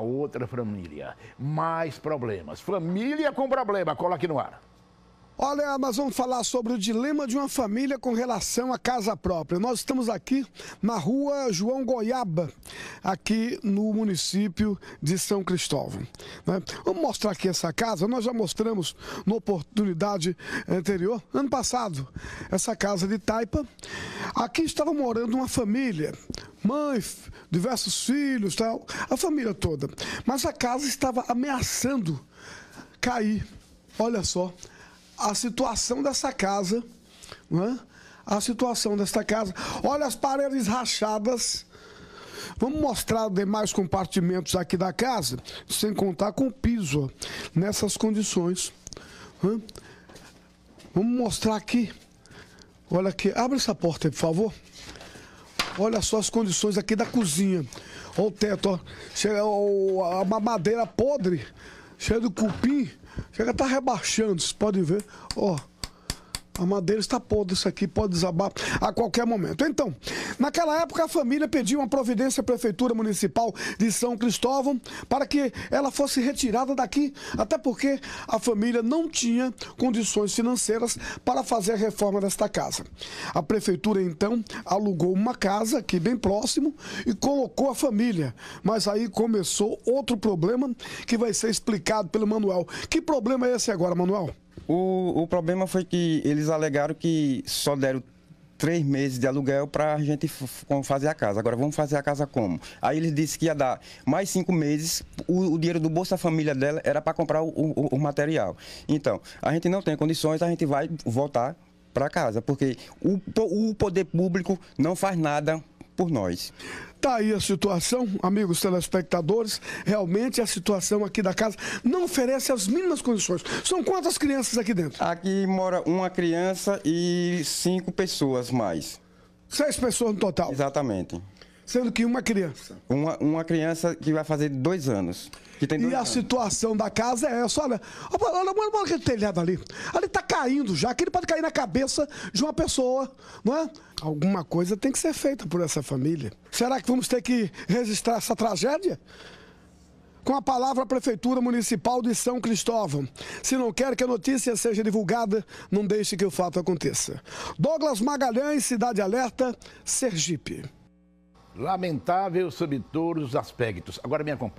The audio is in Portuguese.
outra família. Mais problemas. Família com problema, cola aqui no ar. Olha, nós vamos falar sobre o dilema de uma família com relação à casa própria. Nós estamos aqui na rua João Goiaba, aqui no município de São Cristóvão. Né? Vamos mostrar aqui essa casa, nós já mostramos na oportunidade anterior, ano passado, essa casa de Taipa. Aqui estava morando uma família mãe, diversos filhos, tal, a família toda. Mas a casa estava ameaçando cair. Olha só a situação dessa casa, né? a situação desta casa. Olha as paredes rachadas. Vamos mostrar demais compartimentos aqui da casa, sem contar com o piso, nessas condições. Né? Vamos mostrar aqui. Olha aqui, abre essa porta aí, por favor. Olha só as condições aqui da cozinha. Olha o teto, ó. Chega ó, madeira podre, cheia de cupim. Chega tá rebaixando, vocês podem ver. Ó. A madeira está podre, isso aqui pode desabar a qualquer momento. Então, naquela época, a família pediu uma providência à Prefeitura Municipal de São Cristóvão para que ela fosse retirada daqui, até porque a família não tinha condições financeiras para fazer a reforma desta casa. A Prefeitura, então, alugou uma casa aqui bem próximo e colocou a família. Mas aí começou outro problema que vai ser explicado pelo Manuel. Que problema é esse agora, Manuel? O, o problema foi que eles alegaram que só deram três meses de aluguel para a gente fazer a casa. Agora, vamos fazer a casa como? Aí eles disse que ia dar mais cinco meses, o, o dinheiro do Bolsa Família dela era para comprar o, o, o, material. Então, a gente não tem condições, a gente vai voltar para casa, porque o, o poder público não faz nada por nós. Tá aí a situação, amigos telespectadores. Realmente a situação aqui da casa não oferece as mínimas condições. São quantas crianças aqui dentro? Aqui mora uma criança e cinco pessoas mais. Seis pessoas no total? Exatamente. Sendo que uma criança? Uma, uma criança que vai fazer dois anos e a situação da casa é essa. Olha, olha, olha, olha aquele telhado ali. Ali caindo já, que ele pode cair na cabeça de uma pessoa, não é? Alguma coisa tem que ser feita por essa família. Será que vamos ter que registrar essa tragédia? Com a palavra a Prefeitura Municipal de São Cristóvão. Se não quer que a notícia seja divulgada, não deixe que o fato aconteça. Douglas Magalhães, Cidade Alerta, Sergipe. Lamentável sobre todos os aspectos. Agora me acompanha.